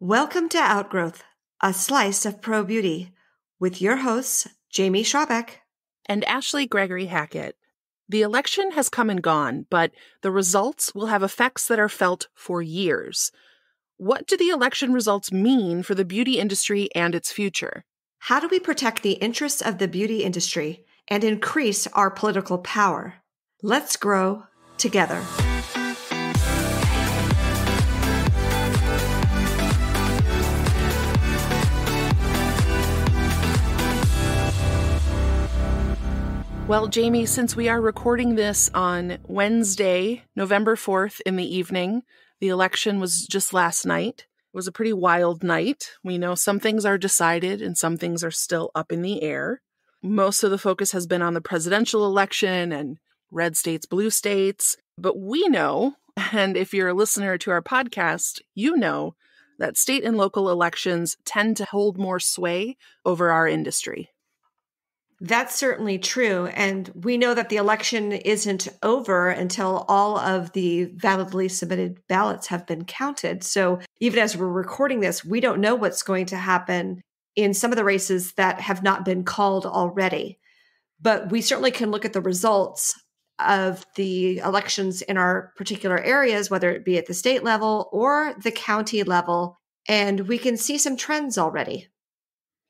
Welcome to Outgrowth, a slice of pro beauty, with your hosts, Jamie Schaubeck and Ashley Gregory Hackett. The election has come and gone, but the results will have effects that are felt for years. What do the election results mean for the beauty industry and its future? How do we protect the interests of the beauty industry and increase our political power? Let's grow together. Well, Jamie, since we are recording this on Wednesday, November 4th in the evening, the election was just last night. It was a pretty wild night. We know some things are decided and some things are still up in the air. Most of the focus has been on the presidential election and red states, blue states. But we know, and if you're a listener to our podcast, you know that state and local elections tend to hold more sway over our industry. That's certainly true. And we know that the election isn't over until all of the validly submitted ballots have been counted. So even as we're recording this, we don't know what's going to happen in some of the races that have not been called already. But we certainly can look at the results of the elections in our particular areas, whether it be at the state level or the county level, and we can see some trends already.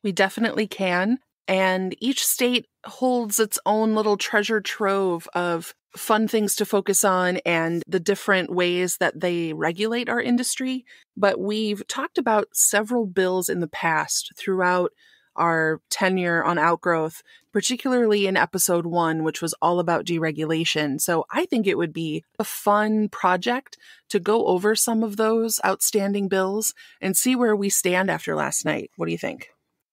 We definitely can. And each state holds its own little treasure trove of fun things to focus on and the different ways that they regulate our industry. But we've talked about several bills in the past throughout our tenure on outgrowth, particularly in episode one, which was all about deregulation. So I think it would be a fun project to go over some of those outstanding bills and see where we stand after last night. What do you think?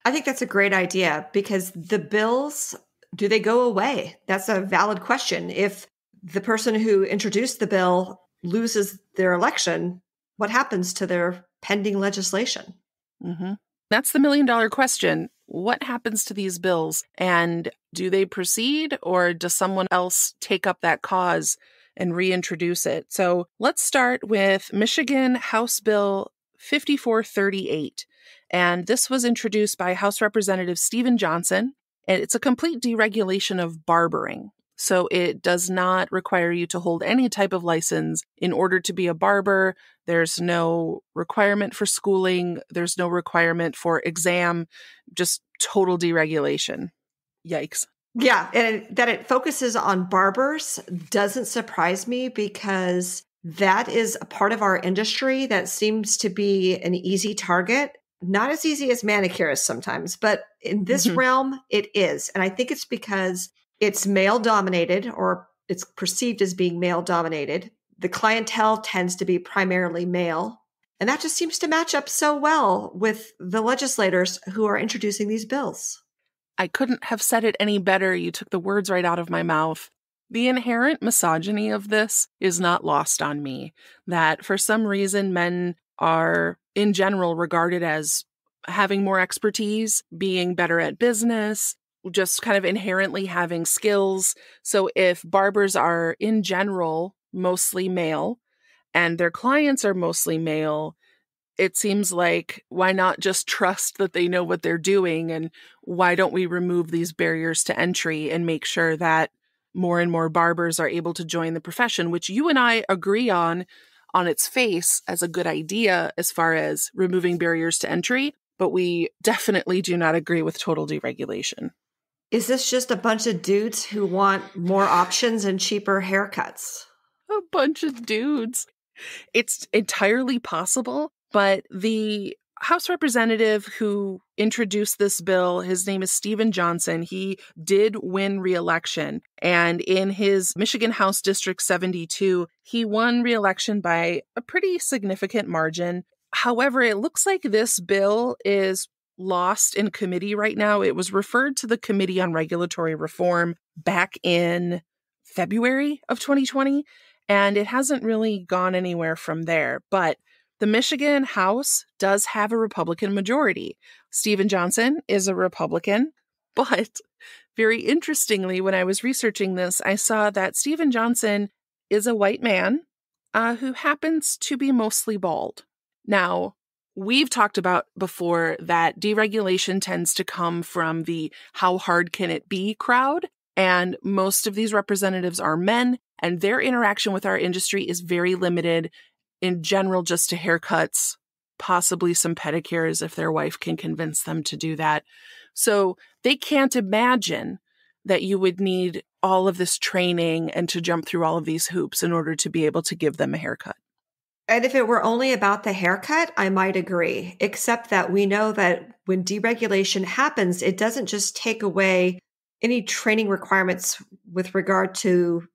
I think that's a great idea because the bills, do they go away? That's a valid question. If the person who introduced the bill loses their election, what happens to their pending legislation? Mm-hmm. That's the million dollar question. What happens to these bills? And do they proceed or does someone else take up that cause and reintroduce it? So let's start with Michigan House Bill 5438. And this was introduced by House Representative Stephen Johnson. And it's a complete deregulation of barbering. So it does not require you to hold any type of license in order to be a barber. There's no requirement for schooling, there's no requirement for exam, just total deregulation. Yikes. Yeah, and that it focuses on barbers doesn't surprise me because that is a part of our industry that seems to be an easy target not as easy as manicurists sometimes, but in this mm-hmm. realm, it is. And I think it's because it's male dominated or it's perceived as being male dominated. The clientele tends to be primarily male. And that just seems to match up so well with the legislators who are introducing these bills. I couldn't have said it any better. You took the words right out of my mouth. The inherent misogyny of this is not lost on me. That for some reason men are in general regarded as having more expertise, being better at business, just kind of inherently having skills. So if barbers are in general mostly male and their clients are mostly male, it seems like why not just trust that they know what they're doing and why don't we remove these barriers to entry and make sure that more and more barbers are able to join the profession, which you and I agree on on its face as a good idea as far as removing barriers to entry, but we definitely do not agree with total deregulation. Is this just a bunch of dudes who want more options and cheaper haircuts? A bunch of dudes. It's entirely possible, but the House representative who introduced this bill, his name is Stephen Johnson. He did win reelection. And in his Michigan House District 72, he won reelection by a pretty significant margin. However, it looks like this bill is lost in committee right now. It was referred to the Committee on Regulatory Reform back in February of 2020, and it hasn't really gone anywhere from there. But the Michigan House does have a Republican majority. Stephen Johnson is a Republican, but very interestingly, when I was researching this, I saw that Stephen Johnson is a white man uh, who happens to be mostly bald. Now, we've talked about before that deregulation tends to come from the how hard can it be crowd. And most of these representatives are men, and their interaction with our industry is very limited in general just to haircuts, possibly some pedicures if their wife can convince them to do that. So they can't imagine that you would need all of this training and to jump through all of these hoops in order to be able to give them a haircut. And if it were only about the haircut, I might agree, except that we know that when deregulation happens, it doesn't just take away any training requirements with regard to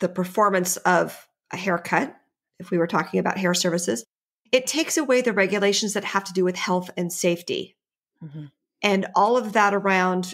the performance of a haircut if we were talking about hair services, it takes away the regulations that have to do with health and safety. Mm -hmm. And all of that around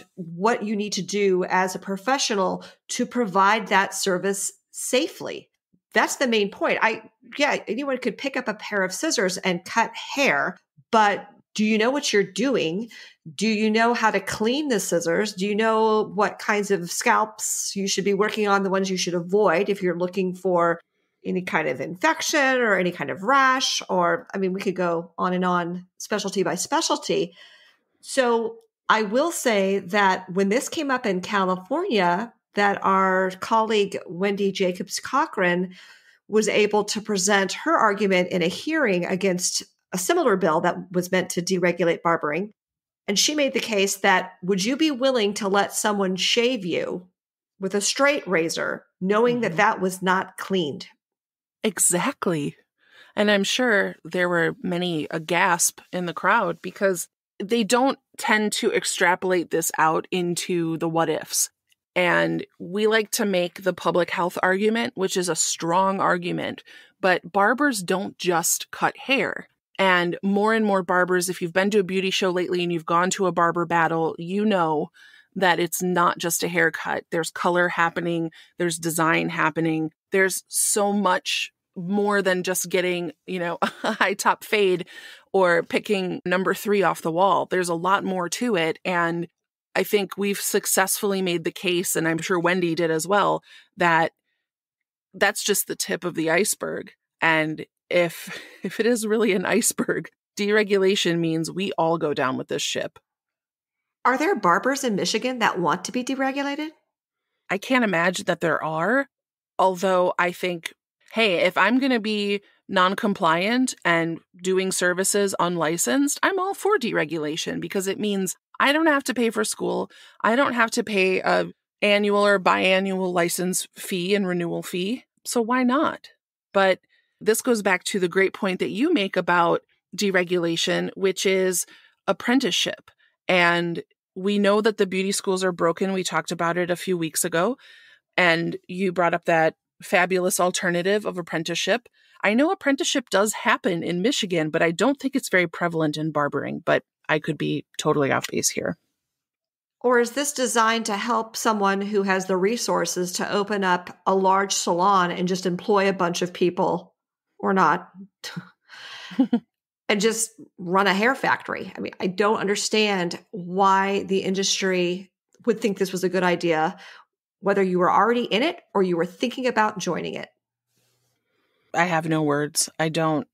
what you need to do as a professional to provide that service safely. That's the main point. I, yeah, anyone could pick up a pair of scissors and cut hair, but do you know what you're doing? Do you know how to clean the scissors? Do you know what kinds of scalps you should be working on, the ones you should avoid if you're looking for any kind of infection or any kind of rash, or I mean, we could go on and on, specialty by specialty. So I will say that when this came up in California, that our colleague Wendy Jacobs Cochran was able to present her argument in a hearing against a similar bill that was meant to deregulate barbering. And she made the case that would you be willing to let someone shave you with a straight razor, knowing mm-hmm. that that was not cleaned Exactly. And I'm sure there were many a gasp in the crowd because they don't tend to extrapolate this out into the what ifs. And we like to make the public health argument, which is a strong argument, but barbers don't just cut hair. And more and more barbers, if you've been to a beauty show lately and you've gone to a barber battle, you know that it's not just a haircut. There's color happening, there's design happening, there's so much more than just getting, you know, a high top fade or picking number three off the wall. There's a lot more to it. And I think we've successfully made the case, and I'm sure Wendy did as well, that that's just the tip of the iceberg. And if if it is really an iceberg, deregulation means we all go down with this ship. Are there barbers in Michigan that want to be deregulated? I can't imagine that there are, although I think, hey, if I'm going to be non compliant and doing services unlicensed, I'm all for deregulation because it means I don't have to pay for school. I don't have to pay a annual or biannual license fee and renewal fee. So why not? But this goes back to the great point that you make about deregulation, which is apprenticeship. And we know that the beauty schools are broken. We talked about it a few weeks ago. And you brought up that fabulous alternative of apprenticeship. I know apprenticeship does happen in Michigan, but I don't think it's very prevalent in barbering, but I could be totally off base here. Or is this designed to help someone who has the resources to open up a large salon and just employ a bunch of people or not? and just run a hair factory. I mean, I don't understand why the industry would think this was a good idea, whether you were already in it or you were thinking about joining it. I have no words. I don't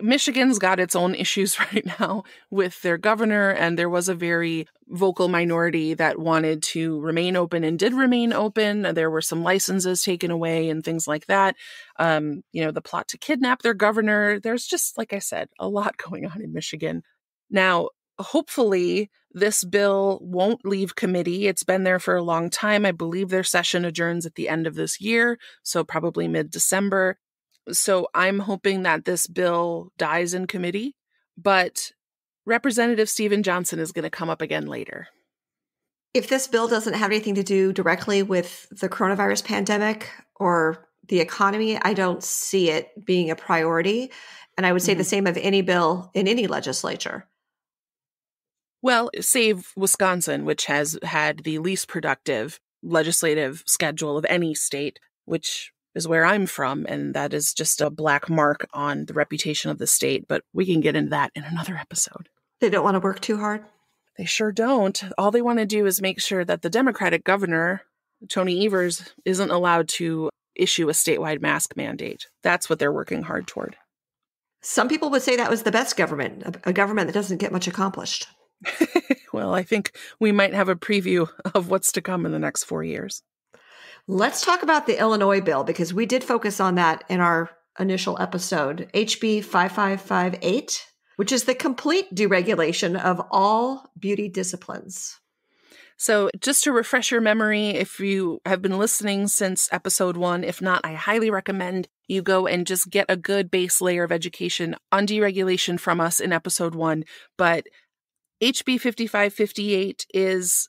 Michigan's got its own issues right now with their governor, and there was a very vocal minority that wanted to remain open and did remain open. There were some licenses taken away and things like that. Um, you know, the plot to kidnap their governor. There's just, like I said, a lot going on in Michigan. Now, hopefully this bill won't leave committee. It's been there for a long time. I believe their session adjourns at the end of this year, so probably mid December. So I'm hoping that this bill dies in committee, but Representative Stephen Johnson is going to come up again later. If this bill doesn't have anything to do directly with the coronavirus pandemic or the economy, I don't see it being a priority. And I would say mm-hmm. the same of any bill in any legislature. Well, save Wisconsin, which has had the least productive legislative schedule of any state, which is where I'm from, and that is just a black mark on the reputation of the state. But we can get into that in another episode. They don't want to work too hard. They sure don't. All they want to do is make sure that the Democratic governor, Tony Evers, isn't allowed to issue a statewide mask mandate. That's what they're working hard toward. Some people would say that was the best government, a, government that doesn't get much accomplished. well, I think we might have a preview of what's to come in the next four years. Let's talk about the Illinois bill because we did focus on that in our initial episode, HB 5558, which is the complete deregulation of all beauty disciplines. So, just to refresh your memory, if you have been listening since episode one, if not, I highly recommend you go and just get a good base layer of education on deregulation from us in episode one. But HB 5558 is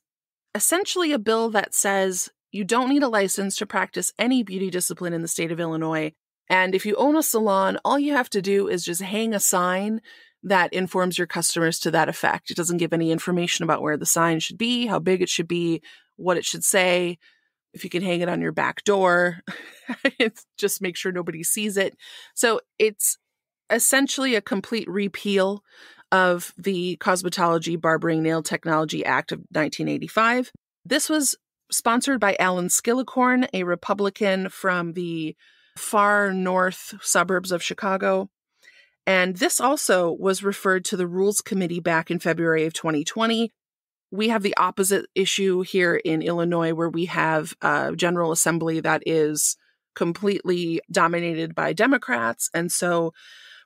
essentially a bill that says you don't need a license to practice any beauty discipline in the state of Illinois. And if you own a salon, all you have to do is just hang a sign that informs your customers to that effect. It doesn't give any information about where the sign should be, how big it should be, what it should say. If you can hang it on your back door, just make sure nobody sees it. So it's essentially a complete repeal of the Cosmetology Barbering Nail Technology Act of 1985. This was sponsored by Alan Skillicorn, a Republican from the far north suburbs of Chicago. And this also was referred to the Rules Committee back in February of 2020. We have the opposite issue here in Illinois, where we have a General Assembly that is completely dominated by Democrats. And so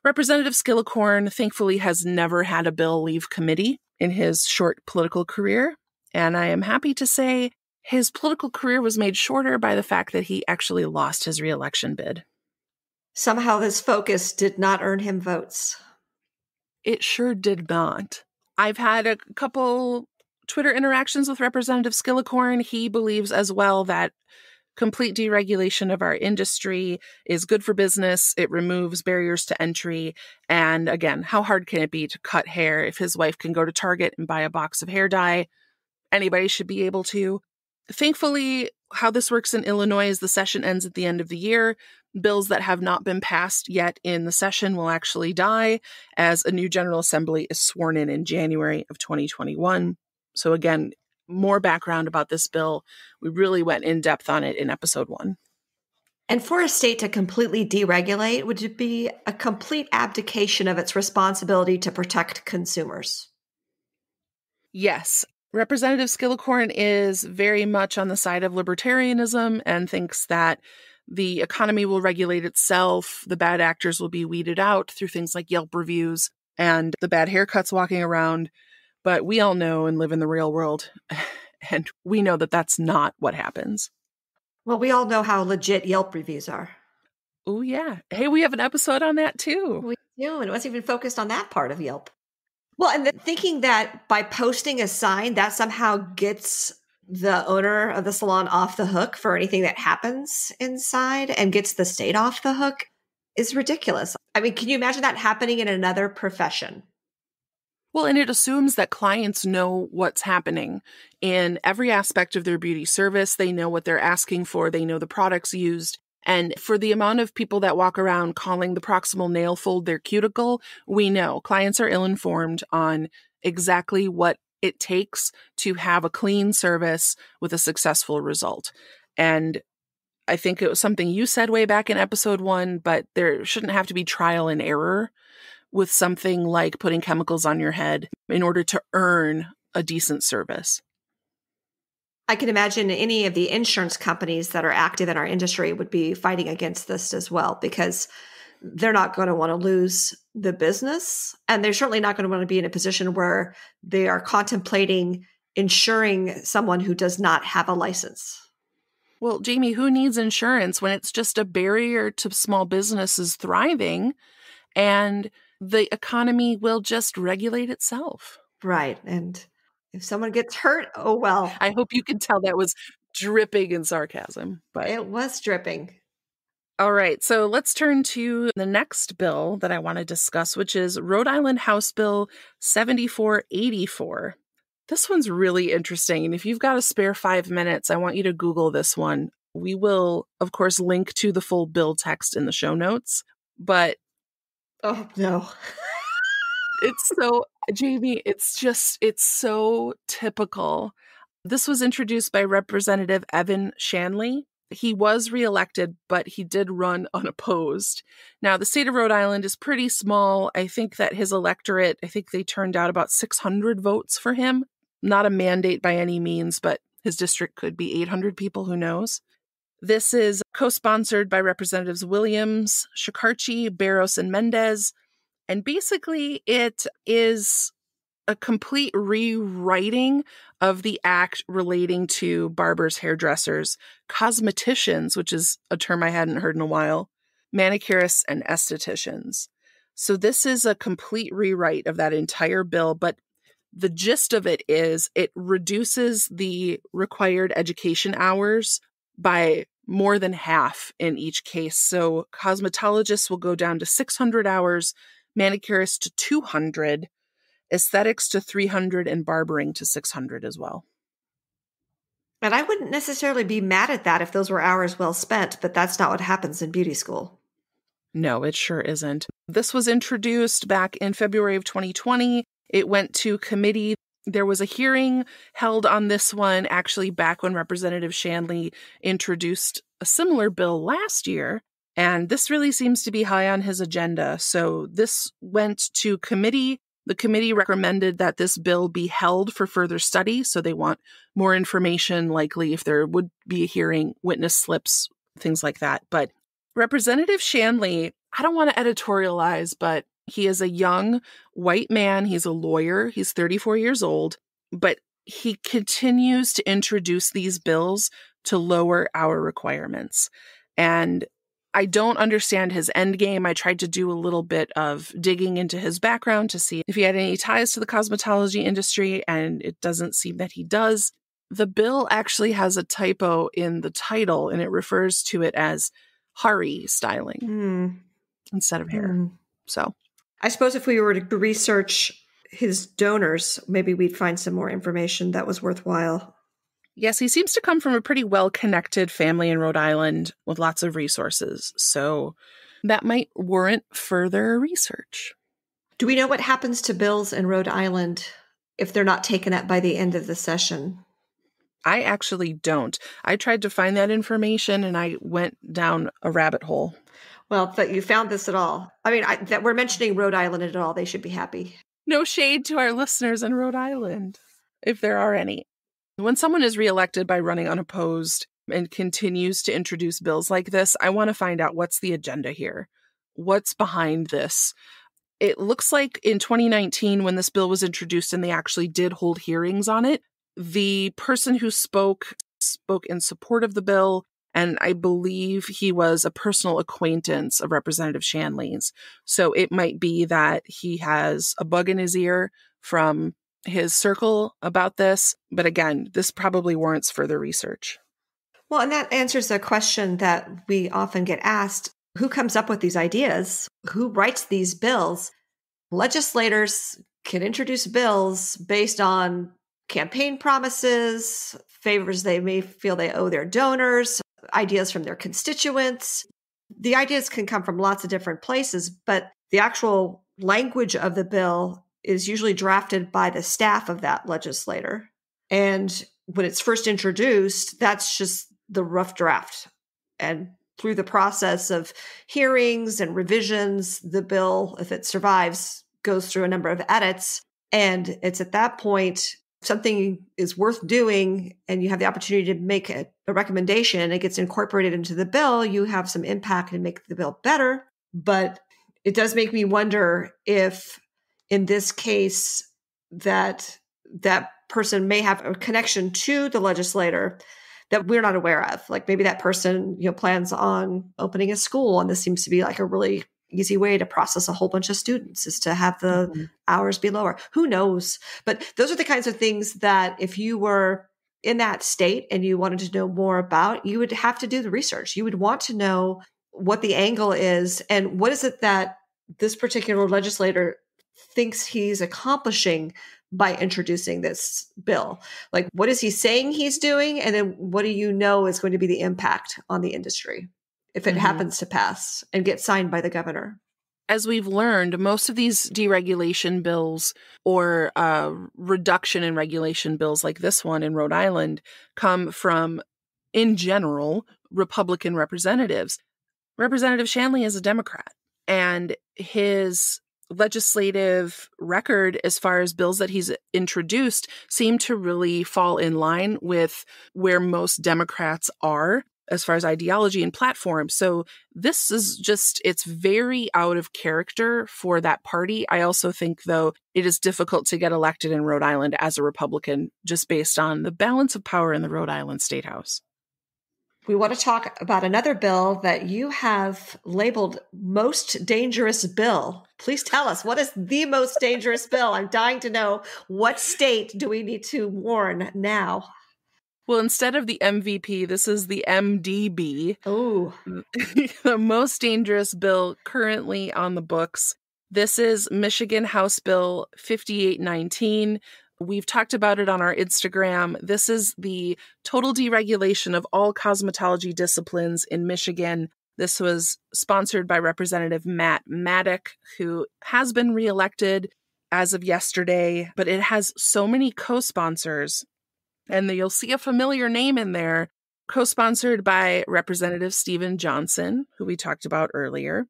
Representative Skillicorn, thankfully, has never had a bill leave committee in his short political career. And I am happy to say his political career was made shorter by the fact that he actually lost his reelection bid. Somehow, this focus did not earn him votes. It sure did not. I've had a couple Twitter interactions with Representative Skillicorn. He believes as well that complete deregulation of our industry is good for business. It removes barriers to entry. And again, how hard can it be to cut hair if his wife can go to Target and buy a box of hair dye? Anybody should be able to. Thankfully, how this works in Illinois is the session ends at the end of the year. Bills that have not been passed yet in the session will actually die as a new General Assembly is sworn in in January of 2021. So, again, more background about this bill. We really went in depth on it in episode one. And for a state to completely deregulate would be a complete abdication of its responsibility to protect consumers. Yes, Representative Skillicorn is very much on the side of libertarianism and thinks that the economy will regulate itself, the bad actors will be weeded out through things like Yelp reviews and the bad haircuts walking around. But we all know and live in the real world, and we know that that's not what happens. Well, we all know how legit Yelp reviews are. Oh, yeah. Hey, we have an episode on that too. We do. And it wasn't even focused on that part of Yelp. Well, and the, thinking that by posting a sign that somehow gets the owner of the salon off the hook for anything that happens inside and gets the state off the hook is ridiculous. I mean, can you imagine that happening in another profession? Well, and it assumes that clients know what's happening in every aspect of their beauty service. They know what they're asking for, they know the products used, and for the amount of people that walk around calling the proximal nail fold their cuticle, we know clients are ill informed on exactly what it takes to have a clean service with a successful result. And I think it was something you said way back in episode one, but there shouldn't have to be trial and error with something like putting chemicals on your head in order to earn a decent service. I can imagine any of the insurance companies that are active in our industry would be fighting against this as well because they're not going to want to lose the business. And they're certainly not going to want to be in a position where they are contemplating insuring someone who does not have a license. Well, Jamie, who needs insurance when it's just a barrier to small businesses thriving and the economy will just regulate itself? Right. And if someone gets hurt, oh well. I hope you can tell that was dripping in sarcasm, but it was dripping. All right, so let's turn to the next bill that I want to discuss, which is Rhode Island House Bill 7484. This one's really interesting. And if you've got a spare five minutes, I want you to Google this one. We will, of course, link to the full bill text in the show notes. But oh, no. it's so Jamie, it's just it's so typical. This was introduced by Representative Evan Shanley. He was reelected, but he did run unopposed. Now, the state of Rhode Island is pretty small. I think that his electorate, I think they turned out about 600 votes for him. Not a mandate by any means, but his district could be 800 people, who knows? This is co sponsored by Representatives Williams, Shikarchi, Barros, and Mendez. And basically, it is a complete rewriting of the act relating to barbers, hairdressers, cosmeticians, which is a term I hadn't heard in a while, manicurists, and estheticians. So, this is a complete rewrite of that entire bill, but the gist of it is it reduces the required education hours by more than half in each case. So, cosmetologists will go down to 600 hours, manicurists to 200, aesthetics to 300, and barbering to 600 as well. And I wouldn't necessarily be mad at that if those were hours well spent, but that's not what happens in beauty school. No, it sure isn't. This was introduced back in February of 2020. It went to committee. There was a hearing held on this one, actually, back when Representative Shanley introduced a similar bill last year. And this really seems to be high on his agenda. So this went to committee. The committee recommended that this bill be held for further study. So they want more information, likely if there would be a hearing, witness slips, things like that. But Representative Shanley, I don't want to editorialize, but he is a young white man. He's a lawyer. He's 34 years old, but he continues to introduce these bills to lower our requirements. And I don't understand his end game. I tried to do a little bit of digging into his background to see if he had any ties to the cosmetology industry, and it doesn't seem that he does. The bill actually has a typo in the title, and it refers to it as Hari styling mm. instead of hair. Mm. So, I suppose if we were to research his donors, maybe we'd find some more information that was worthwhile. Yes, he seems to come from a pretty well connected family in Rhode Island with lots of resources. So that might warrant further research. Do we know what happens to bills in Rhode Island if they're not taken up by the end of the session? I actually don't. I tried to find that information and I went down a rabbit hole. Well, that you found this at all. I mean, I, that we're mentioning Rhode Island at all, they should be happy. No shade to our listeners in Rhode Island, if there are any. When someone is reelected by running unopposed and continues to introduce bills like this, I want to find out what's the agenda here. What's behind this? It looks like in 2019, when this bill was introduced and they actually did hold hearings on it, the person who spoke spoke in support of the bill and I believe he was a personal acquaintance of Representative Shanley's. So it might be that he has a bug in his ear from his circle about this. But again, this probably warrants further research. Well, and that answers a question that we often get asked who comes up with these ideas? Who writes these bills? Legislators can introduce bills based on campaign promises, favors they may feel they owe their donors, ideas from their constituents. The ideas can come from lots of different places, but the actual language of the bill is usually drafted by the staff of that legislator. And when it's first introduced, that's just the rough draft. And through the process of hearings and revisions, the bill, if it survives, goes through a number of edits. And it's at that point something is worth doing and you have the opportunity to make a, a recommendation it gets incorporated into the bill, you have some impact and make the bill better. But it does make me wonder if in this case that that person may have a connection to the legislator that we're not aware of. Like maybe that person, you know, plans on opening a school and this seems to be like a really easy way to process a whole bunch of students is to have the mm-hmm. hours be lower. Who knows? But those are the kinds of things that if you were in that state and you wanted to know more about, you would have to do the research. You would want to know what the angle is and what is it that this particular legislator thinks he's accomplishing by introducing this bill. Like, what is he saying he's doing? And then what do you know is going to be the impact on the industry if it mm-hmm. happens to pass and get signed by the governor? As we've learned, most of these deregulation bills or uh, reduction in regulation bills, like this one in Rhode Island, come from, in general, Republican representatives. Representative Shanley is a Democrat, and his legislative record as far as bills that he's introduced seem to really fall in line with where most Democrats are as far as ideology and platform. So this is just, it's very out of character for that party. I also think, though, it is difficult to get elected in Rhode Island as a Republican just based on the balance of power in the Rhode Island State House we want to talk about another bill that you have labeled most dangerous bill. Please tell us what is the most dangerous bill? I'm dying to know what state do we need to warn now? Well, instead of the MVP, this is the MDB. Oh. the most dangerous bill currently on the books. This is Michigan House Bill 5819, We've talked about it on our Instagram. This is the total deregulation of all cosmetology disciplines in Michigan. This was sponsored by Representative Matt Maddock, who has been reelected as of yesterday, but it has so many co sponsors. And you'll see a familiar name in there, co sponsored by Representative Stephen Johnson, who we talked about earlier,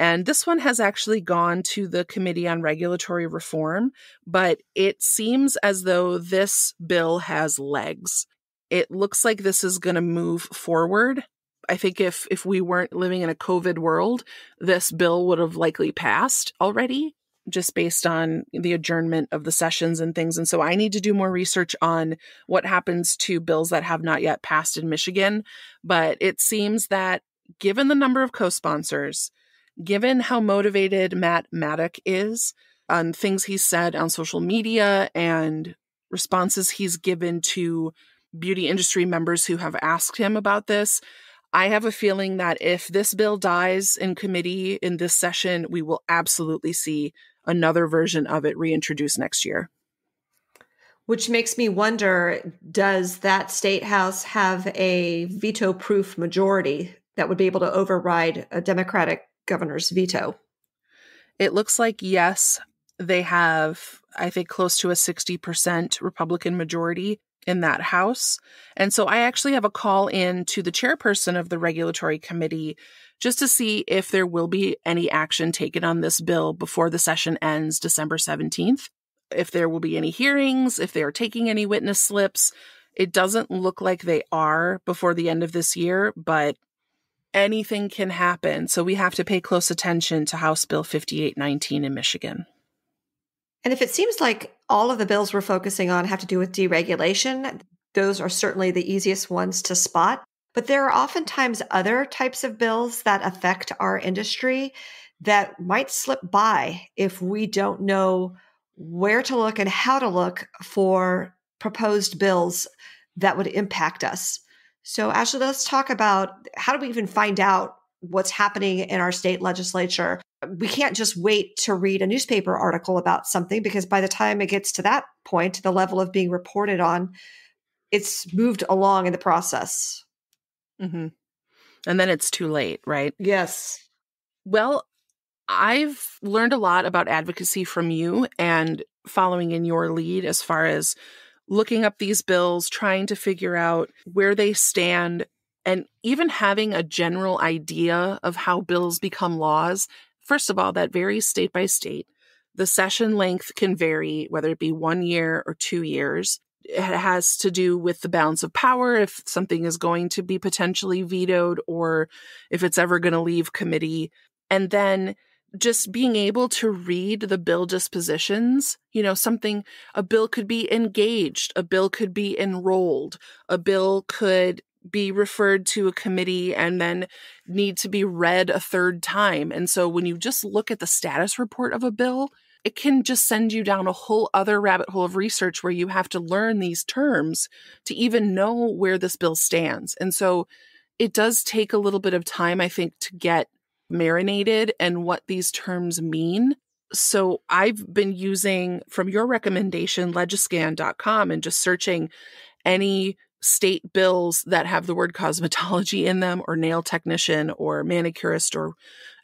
and this one has actually gone to the Committee on Regulatory Reform, but it seems as though this bill has legs. It looks like this is going to move forward. I think if if we weren't living in a COVID world, this bill would have likely passed already just based on the adjournment of the sessions and things. And so I need to do more research on what happens to bills that have not yet passed in Michigan, but it seems that given the number of co-sponsors, given how motivated Matt Maddock is on things he said on social media and responses he's given to beauty industry members who have asked him about this, I have a feeling that if this bill dies in committee in this session, we will absolutely see another version of it reintroduced next year. Which makes me wonder does that state house have a veto proof majority that would be able to override a Democratic governor's veto? It looks like yes, they have, I think, close to a 60% Republican majority in that house. And so I actually have a call in to the chairperson of the regulatory committee just to see if there will be any action taken on this bill before the session ends December 17th, if there will be any hearings, if they are taking any witness slips. It doesn't look like they are before the end of this year, but anything can happen. So we have to pay close attention to House Bill 5819 in Michigan. And if it seems like all of the bills we're focusing on have to do with deregulation, those are certainly the easiest ones to spot. But there are oftentimes other types of bills that affect our industry that might slip by if we don't know where to look and how to look for proposed bills that would impact us. So, Ashley, let's talk about how do we even find out what's happening in our state legislature? We can't just wait to read a newspaper article about something because by the time it gets to that point, the level of being reported on, it's moved along in the process. Mm-hmm. And then it's too late, right? Yes. Well, I've learned a lot about advocacy from you and following in your lead as far as looking up these bills, trying to figure out where they stand, and even having a general idea of how bills become laws. First of all, that varies state by state. The session length can vary, whether it be one year or two years. It has to do with the balance of power, if something is going to be potentially vetoed or if it's ever going to leave committee. And then just being able to read the bill dispositions, you know, something, a bill could be engaged, a bill could be enrolled, a bill could be referred to a committee and then need to be read a third time. And so when you just look at the status report of a bill, it can just send you down a whole other rabbit hole of research where you have to learn these terms to even know where this bill stands. And so it does take a little bit of time, I think, to get marinated and what these terms mean. So I've been using from your recommendation legiscan.com and just searching any state bills that have the word cosmetology in them or nail technician or manicurist or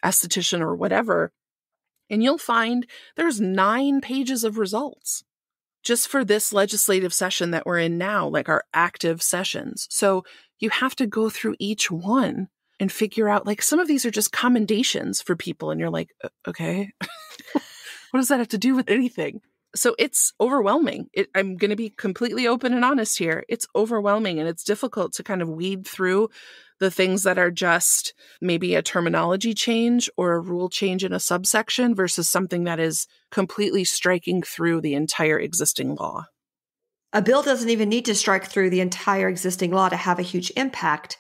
esthetician or whatever and you'll find there's 9 pages of results just for this legislative session that we're in now like our active sessions so you have to go through each one and figure out like some of these are just commendations for people and you're like okay what does that have to do with anything so it's overwhelming it, i'm going to be completely open and honest here it's overwhelming and it's difficult to kind of weed through the things that are just maybe a terminology change or a rule change in a subsection versus something that is completely striking through the entire existing law a bill doesn't even need to strike through the entire existing law to have a huge impact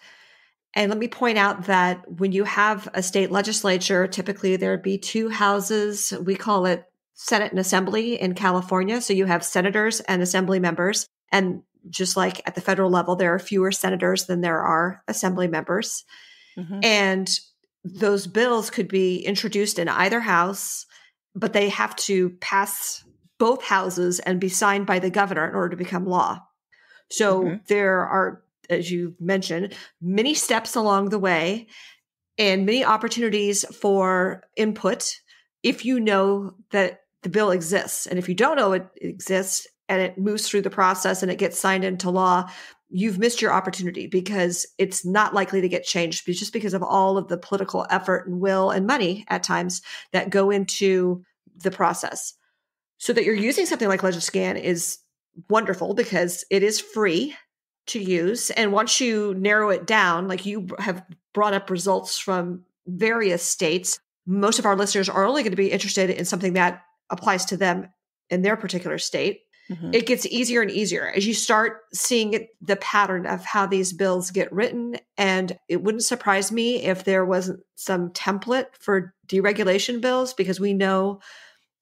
and let me point out that when you have a state legislature, typically there'd be two houses. We call it Senate and Assembly in California. So you have senators and assembly members. And just like at the federal level, there are fewer senators than there are assembly members. Mm-hmm. And those bills could be introduced in either house, but they have to pass both houses and be signed by the governor in order to become law. So mm-hmm. there are as you mentioned, many steps along the way and many opportunities for input if you know that the bill exists. And if you don't know it exists and it moves through the process and it gets signed into law, you've missed your opportunity because it's not likely to get changed just because of all of the political effort and will and money at times that go into the process. So that you're using something like LegiScan is wonderful because it is free to use. And once you narrow it down, like you have brought up results from various states, most of our listeners are only going to be interested in something that applies to them in their particular state. Mm-hmm. It gets easier and easier as you start seeing the pattern of how these bills get written. And it wouldn't surprise me if there wasn't some template for deregulation bills, because we know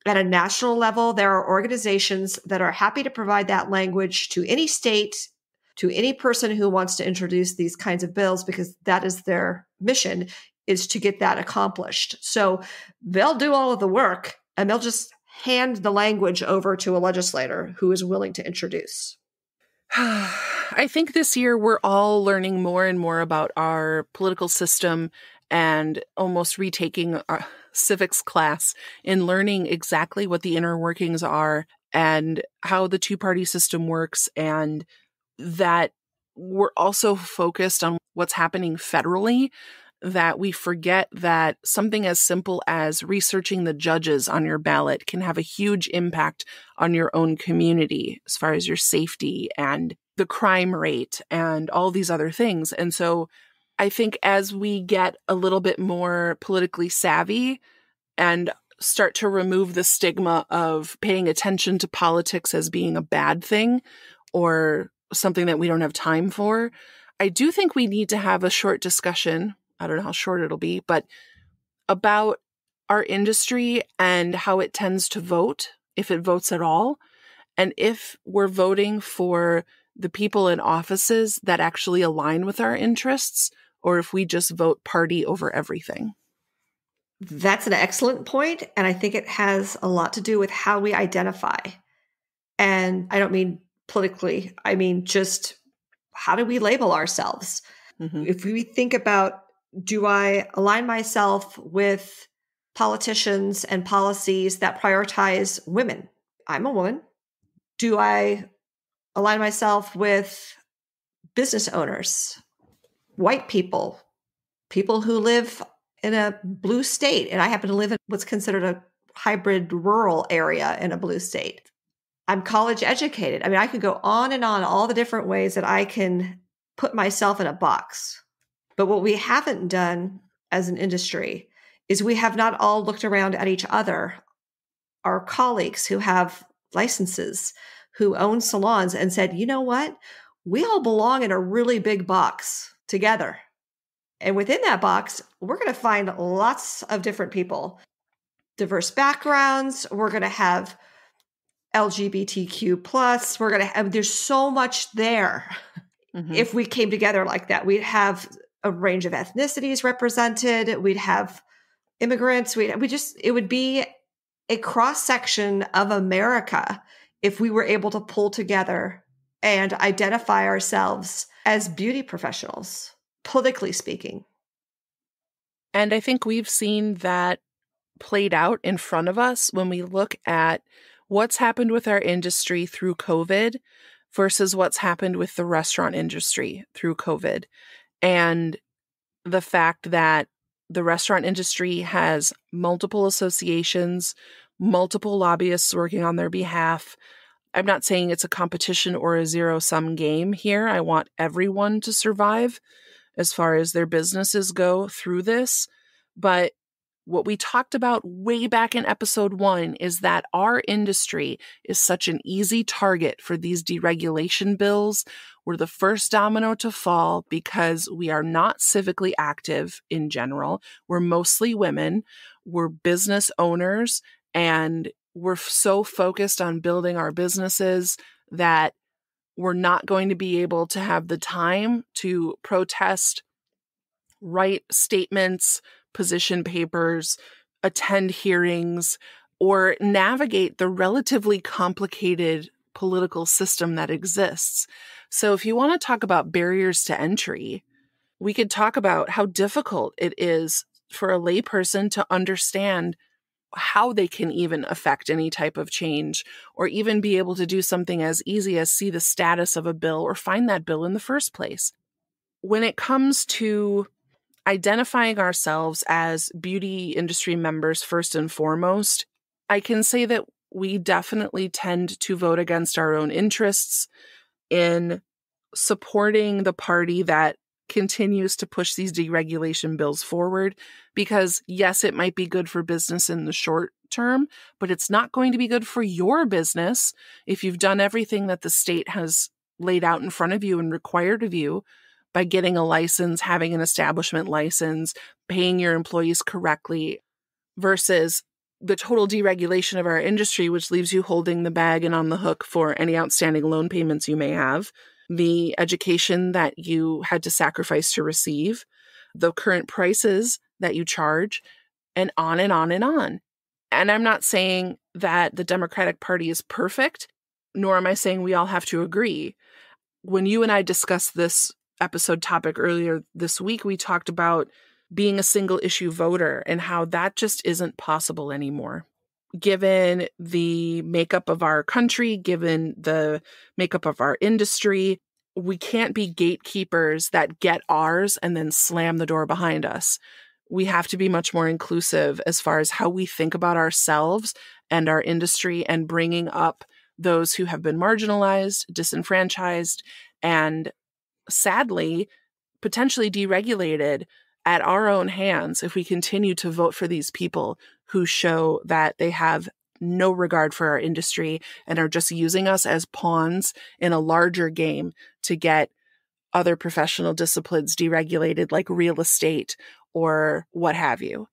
at a national level, there are organizations that are happy to provide that language to any state to any person who wants to introduce these kinds of bills because that is their mission is to get that accomplished. So they'll do all of the work and they'll just hand the language over to a legislator who is willing to introduce. I think this year we're all learning more and more about our political system and almost retaking our civics class in learning exactly what the inner workings are and how the two party system works and that we're also focused on what's happening federally that we forget that something as simple as researching the judges on your ballot can have a huge impact on your own community as far as your safety and the crime rate and all these other things. And so I think as we get a little bit more politically savvy and start to remove the stigma of paying attention to politics as being a bad thing or something that we don't have time for. I do think we need to have a short discussion. I don't know how short it'll be, but about our industry and how it tends to vote, if it votes at all, and if we're voting for the people in offices that actually align with our interests, or if we just vote party over everything. That's an excellent point, And I think it has a lot to do with how we identify. And I don't mean politically. I mean, just how do we label ourselves? Mm-hmm. If we think about do I align myself with politicians and policies that prioritize women? I'm a woman. Do I align myself with business owners, white people, people who live in a blue state? And I happen to live in what's considered a hybrid rural area in a blue state. I'm college educated. I mean, I could go on and on all the different ways that I can put myself in a box. But what we haven't done as an industry is we have not all looked around at each other, our colleagues who have licenses, who own salons, and said, you know what? We all belong in a really big box together. And within that box, we're going to find lots of different people, diverse backgrounds. We're going to have LGBTQ plus. We're going to have, there's so much there. Mm-hmm. If we came together like that, we'd have a range of ethnicities represented. We'd have immigrants. We we just it would be a cross section of America if we were able to pull together and identify ourselves as beauty professionals, politically speaking. And I think we've seen that played out in front of us when we look at what's happened with our industry through COVID versus what's happened with the restaurant industry through COVID. And the fact that the restaurant industry has multiple associations, multiple lobbyists working on their behalf. I'm not saying it's a competition or a zero sum game here. I want everyone to survive as far as their businesses go through this. But what we talked about way back in episode one is that our industry is such an easy target for these deregulation bills. We're the first domino to fall because we are not civically active in general. We're mostly women, we're business owners, and we're so focused on building our businesses that we're not going to be able to have the time to protest, write statements, position papers, attend hearings, or navigate the relatively complicated political system that exists. So, if you want to talk about barriers to entry, we could talk about how difficult it is for a layperson to understand how they can even affect any type of change or even be able to do something as easy as see the status of a bill or find that bill in the first place. When it comes to identifying ourselves as beauty industry members first and foremost, I can say that we definitely tend to vote against our own interests in supporting the party that continues to push these deregulation bills forward because yes it might be good for business in the short term but it's not going to be good for your business if you've done everything that the state has laid out in front of you and required of you by getting a license, having an establishment license, paying your employees correctly versus the total deregulation of our industry, which leaves you holding the bag and on the hook for any outstanding loan payments you may have, the education that you had to sacrifice to receive, the current prices that you charge, and on and on and on. And I'm not saying that the Democratic Party is perfect, nor am I saying we all have to agree. When you and I discussed this episode topic earlier this week, we talked about being a single issue voter and how that just isn't possible anymore. Given the makeup of our country, given the makeup of our industry, we can't be gatekeepers that get ours and then slam the door behind us. We have to be much more inclusive as far as how we think about ourselves and our industry and bringing up those who have been marginalized, disenfranchised, and sadly potentially deregulated at our own hands if we continue to vote for these people who show that they have no regard for our industry and are just using us as pawns in a larger game to get other professional disciplines deregulated, like real estate or what have you.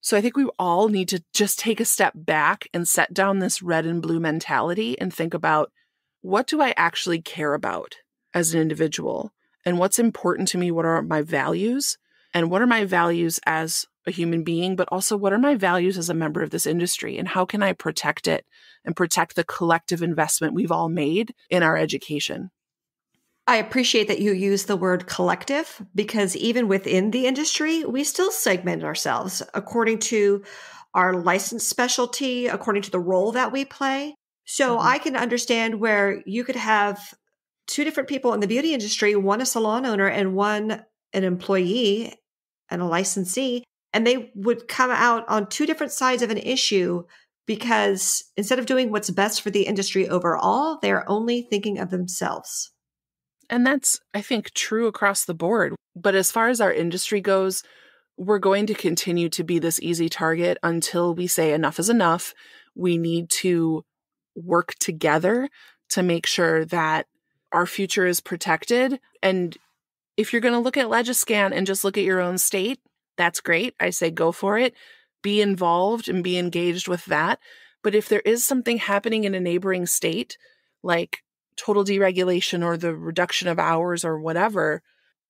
So I think we all need to just take a step back and set down this red and blue mentality and think about what do I actually care about? as an individual and what's important to me, what are my values, and what are my values as a human being, but also what are my values as a member of this industry and how can I protect it and protect the collective investment we've all made in our education. I appreciate that you use the word collective because even within the industry, we still segment ourselves according to our license specialty, according to the role that we play. So mm -hmm. I can understand where you could have two different people in the beauty industry, one a salon owner and one an employee and a licensee. And they would come out on two different sides of an issue because instead of doing what's best for the industry overall, they're only thinking of themselves. And that's, I think, true across the board. But as far as our industry goes, we're going to continue to be this easy target until we say enough is enough. We need to work together to make sure that our future is protected. And if you're going to look at Legiscan and just look at your own state, that's great. I say go for it. Be involved and be engaged with that. But if there is something happening in a neighboring state, like total deregulation or the reduction of hours or whatever,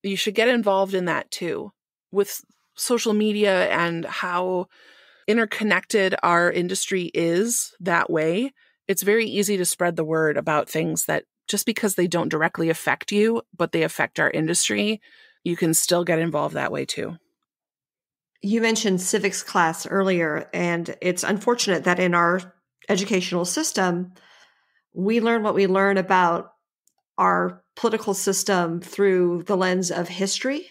you should get involved in that too. With social media and how interconnected our industry is that way, it's very easy to spread the word about things that just because they don't directly affect you, but they affect our industry, you can still get involved that way too. You mentioned civics class earlier, and it's unfortunate that in our educational system, we learn what we learn about our political system through the lens of history,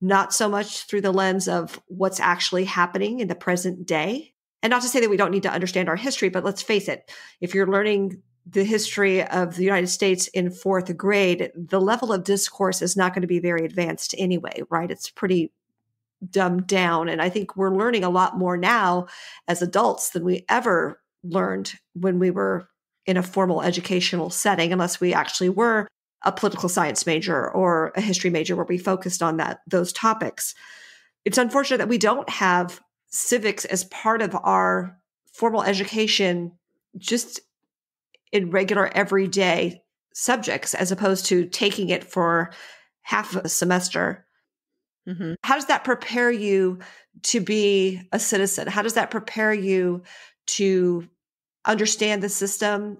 not so much through the lens of what's actually happening in the present day. And not to say that we don't need to understand our history, but let's face it, if you're learning the history of the United States in fourth grade, the level of discourse is not going to be very advanced anyway, right? It's pretty dumbed down. And I think we're learning a lot more now as adults than we ever learned when we were in a formal educational setting, unless we actually were a political science major or a history major where we focused on that those topics. It's unfortunate that we don't have civics as part of our formal education just in regular everyday subjects as opposed to taking it for half a semester. Mm-hmm. How does that prepare you to be a citizen? How does that prepare you to understand the system?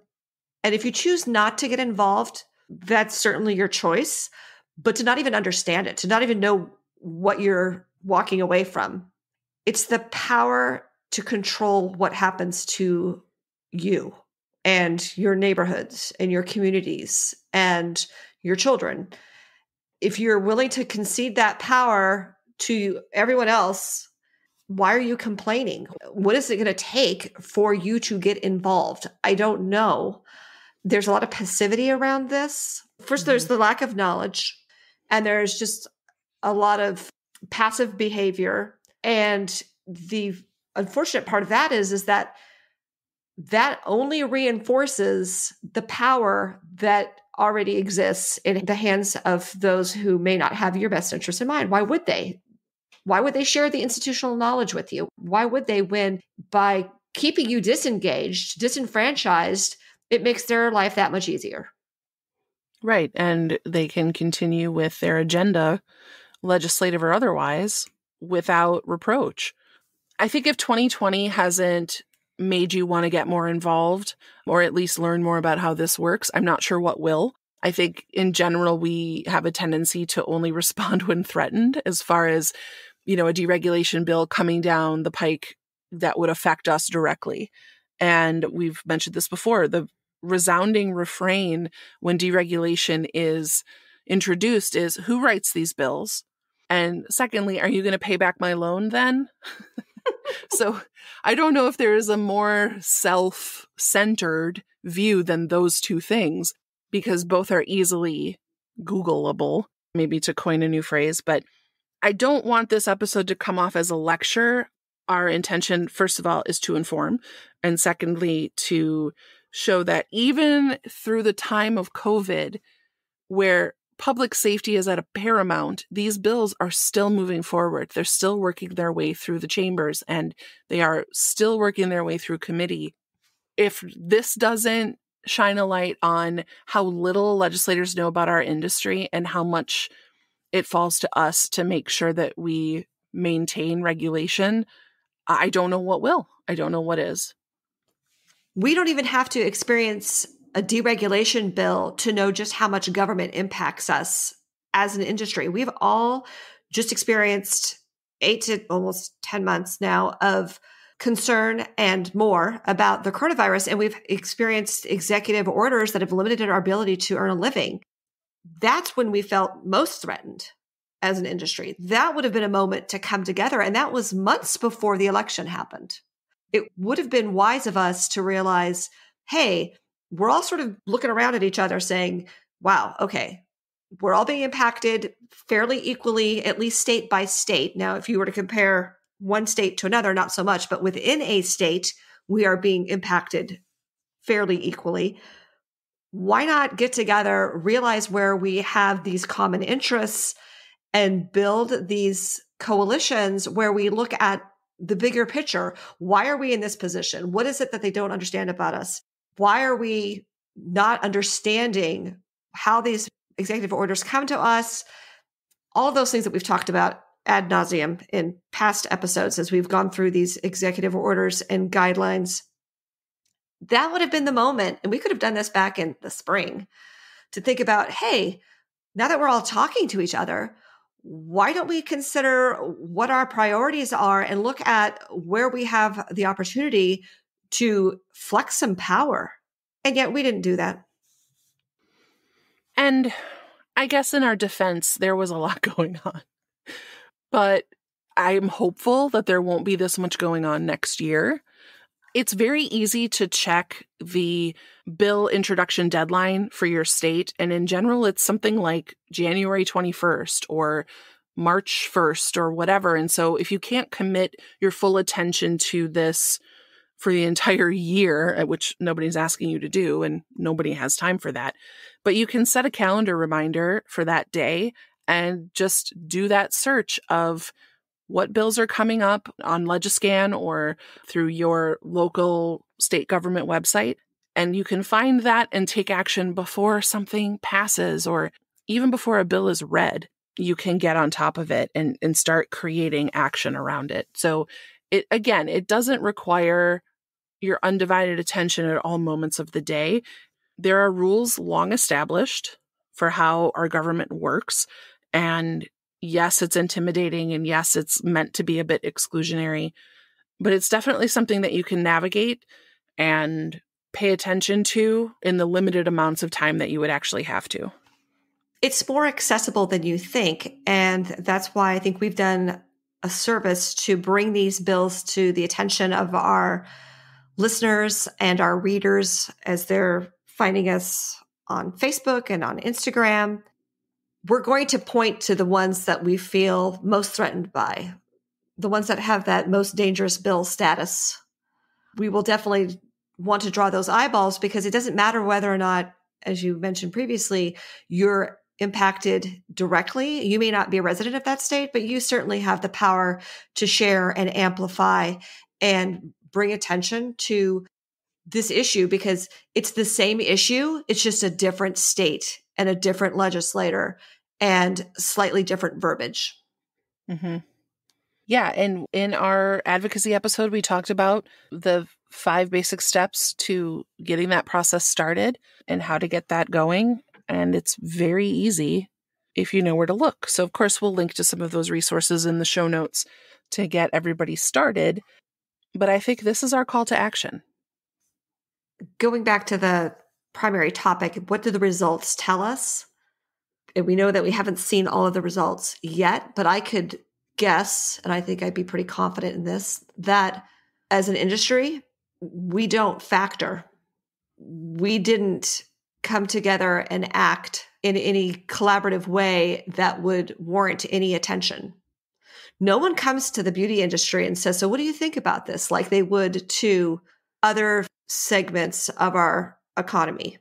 And if you choose not to get involved, that's certainly your choice, but to not even understand it, to not even know what you're walking away from, it's the power to control what happens to you and your neighborhoods and your communities and your children. If you're willing to concede that power to everyone else, why are you complaining? What is it going to take for you to get involved? I don't know. There's a lot of passivity around this. 1st mm-hmm. there's the lack of knowledge, and there's just a lot of passive behavior. And the unfortunate part of that is, is that that only reinforces the power that already exists in the hands of those who may not have your best interest in mind. Why would they? Why would they share the institutional knowledge with you? Why would they win by keeping you disengaged, disenfranchised, it makes their life that much easier? Right. And they can continue with their agenda, legislative or otherwise, without reproach. I think if 2020 hasn't made you want to get more involved or at least learn more about how this works. I'm not sure what will. I think in general, we have a tendency to only respond when threatened as far as, you know, a deregulation bill coming down the pike that would affect us directly. And we've mentioned this before the resounding refrain when deregulation is introduced is who writes these bills? And secondly, are you going to pay back my loan then? so I don't know if there is a more self centered view than those two things because both are easily Googleable, maybe to coin a new phrase. But I don't want this episode to come off as a lecture. Our intention, first of all, is to inform, and secondly, to show that even through the time of COVID, where public safety is at a paramount, these bills are still moving forward. They're still working their way through the chambers and they are still working their way through committee. If this doesn't shine a light on how little legislators know about our industry and how much it falls to us to make sure that we maintain regulation, I don't know what will. I don't know what is. We don't even have to experience a deregulation bill to know just how much government impacts us as an industry. We've all just experienced eight to almost 10 months now of concern and more about the coronavirus. And we've experienced executive orders that have limited our ability to earn a living. That's when we felt most threatened as an industry. That would have been a moment to come together. And that was months before the election happened. It would have been wise of us to realize hey, we're all sort of looking around at each other saying, wow, okay, we're all being impacted fairly equally, at least state by state. Now, if you were to compare one state to another, not so much, but within a state, we are being impacted fairly equally. Why not get together, realize where we have these common interests, and build these coalitions where we look at the bigger picture? Why are we in this position? What is it that they don't understand about us? why are we not understanding how these executive orders come to us? All those things that we've talked about ad nauseum in past episodes as we've gone through these executive orders and guidelines. That would have been the moment, and we could have done this back in the spring to think about hey, now that we're all talking to each other, why don't we consider what our priorities are and look at where we have the opportunity to flex some power. And yet we didn't do that. And I guess in our defense, there was a lot going on. But I'm hopeful that there won't be this much going on next year. It's very easy to check the bill introduction deadline for your state. And in general, it's something like January 21st or March 1st or whatever. And so if you can't commit your full attention to this for the entire year, at uh, which nobody's asking you to do, and nobody has time for that. But you can set a calendar reminder for that day and just do that search of what bills are coming up on Legiscan or through your local state government website. And you can find that and take action before something passes or even before a bill is read. You can get on top of it and, and start creating action around it. So it again, it doesn't require your undivided attention at all moments of the day. There are rules long established for how our government works. And yes, it's intimidating. And yes, it's meant to be a bit exclusionary, but it's definitely something that you can navigate and pay attention to in the limited amounts of time that you would actually have to. It's more accessible than you think. And that's why I think we've done a service to bring these bills to the attention of our listeners and our readers as they're finding us on Facebook and on Instagram. We're going to point to the ones that we feel most threatened by, the ones that have that most dangerous bill status. We will definitely want to draw those eyeballs because it doesn't matter whether or not, as you mentioned previously, you're impacted directly. You may not be a resident of that state, but you certainly have the power to share and amplify and bring attention to this issue because it's the same issue. It's just a different state and a different legislator and slightly different verbiage. Mm-hmm. Yeah. And in our advocacy episode, we talked about the five basic steps to getting that process started and how to get that going. And it's very easy if you know where to look. So, of course, we'll link to some of those resources in the show notes to get everybody started. But I think this is our call to action. Going back to the primary topic, what do the results tell us? And we know that we haven't seen all of the results yet, but I could guess, and I think I'd be pretty confident in this, that as an industry, we don't factor. We didn't come together and act in any collaborative way that would warrant any attention no one comes to the beauty industry and says, So, what do you think about this? like they would to other segments of our economy.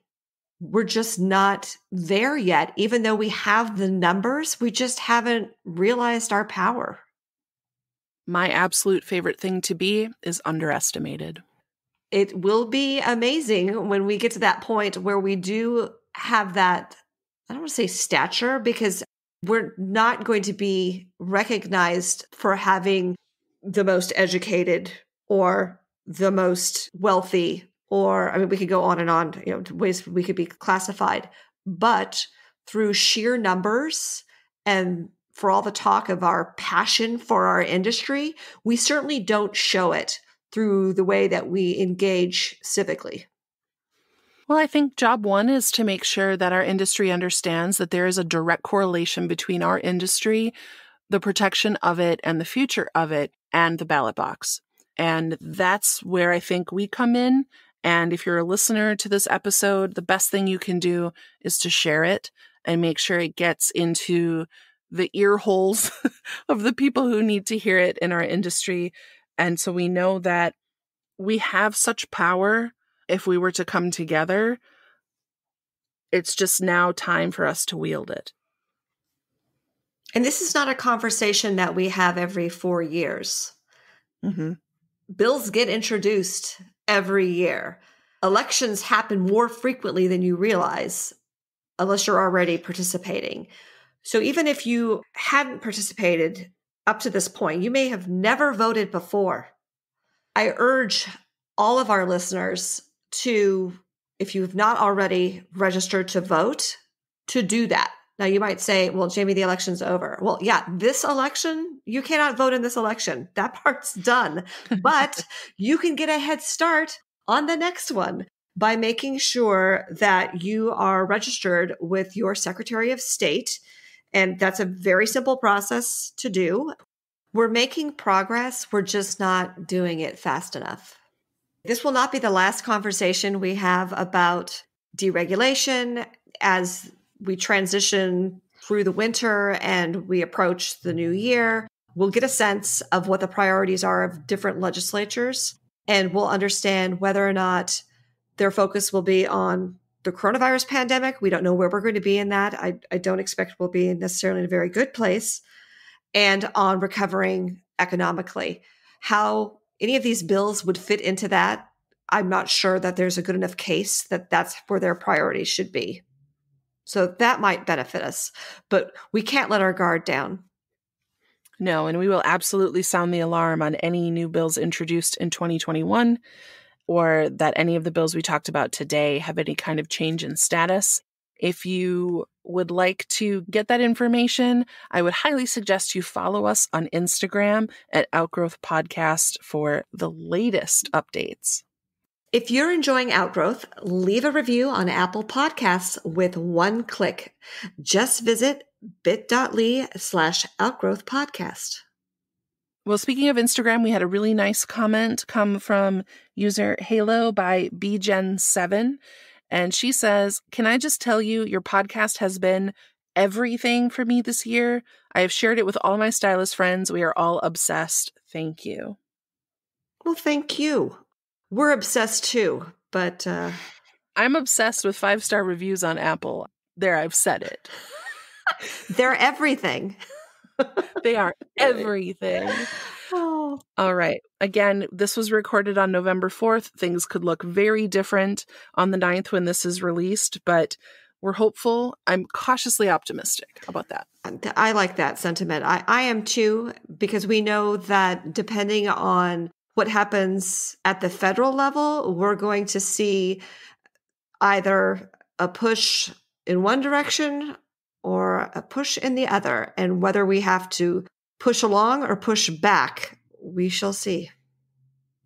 We're just not there yet. Even though we have the numbers, we just haven't realized our power. My absolute favorite thing to be is underestimated. It will be amazing when we get to that point where we do have that I don't want to say stature because we're not going to be recognized for having the most educated or the most wealthy or i mean we could go on and on you know ways we could be classified but through sheer numbers and for all the talk of our passion for our industry we certainly don't show it through the way that we engage civically well, I think job one is to make sure that our industry understands that there is a direct correlation between our industry, the protection of it, and the future of it, and the ballot box. And that's where I think we come in. And if you're a listener to this episode, the best thing you can do is to share it and make sure it gets into the ear holes of the people who need to hear it in our industry. And so we know that we have such power if we were to come together, it's just now time for us to wield it. And this is not a conversation that we have every four years. Mm-hmm. Bills get introduced every year. Elections happen more frequently than you realize, unless you're already participating. So even if you hadn't participated up to this point, you may have never voted before. I urge all of our listeners to, if you've not already registered to vote, to do that. Now you might say, well, Jamie, the election's over. Well, yeah, this election, you cannot vote in this election. That part's done. but you can get a head start on the next one by making sure that you are registered with your Secretary of State. And that's a very simple process to do. We're making progress. We're just not doing it fast enough. This will not be the last conversation we have about deregulation as we transition through the winter and we approach the new year. We'll get a sense of what the priorities are of different legislatures and we'll understand whether or not their focus will be on the coronavirus pandemic. We don't know where we're going to be in that. I, I don't expect we'll be necessarily in a very good place and on recovering economically. How any of these bills would fit into that. I'm not sure that there's a good enough case that that's where their priorities should be. So that might benefit us, but we can't let our guard down. No, and we will absolutely sound the alarm on any new bills introduced in 2021 or that any of the bills we talked about today have any kind of change in status. If you would like to get that information, I would highly suggest you follow us on Instagram at Outgrowth Podcast for the latest updates. If you're enjoying Outgrowth, leave a review on Apple Podcasts with one click. Just visit bit.ly slash outgrowth podcast. Well, speaking of Instagram, we had a really nice comment come from user Halo by BGen7. And she says, Can I just tell you, your podcast has been everything for me this year? I have shared it with all my stylist friends. We are all obsessed. Thank you. Well, thank you. We're obsessed too, but. Uh... I'm obsessed with five star reviews on Apple. There, I've said it. They're everything. they are everything. Wow. All right. Again, this was recorded on November 4th. Things could look very different on the 9th when this is released, but we're hopeful. I'm cautiously optimistic about that. Uh, I like that sentiment. I, I am too, because we know that depending on what happens at the federal level, we're going to see either a push in one direction or a push in the other, and whether we have to push along or push back. We shall see.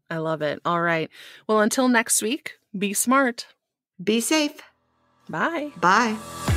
I love it. All right. Well, until next week, be smart. Be safe. Bye. Bye.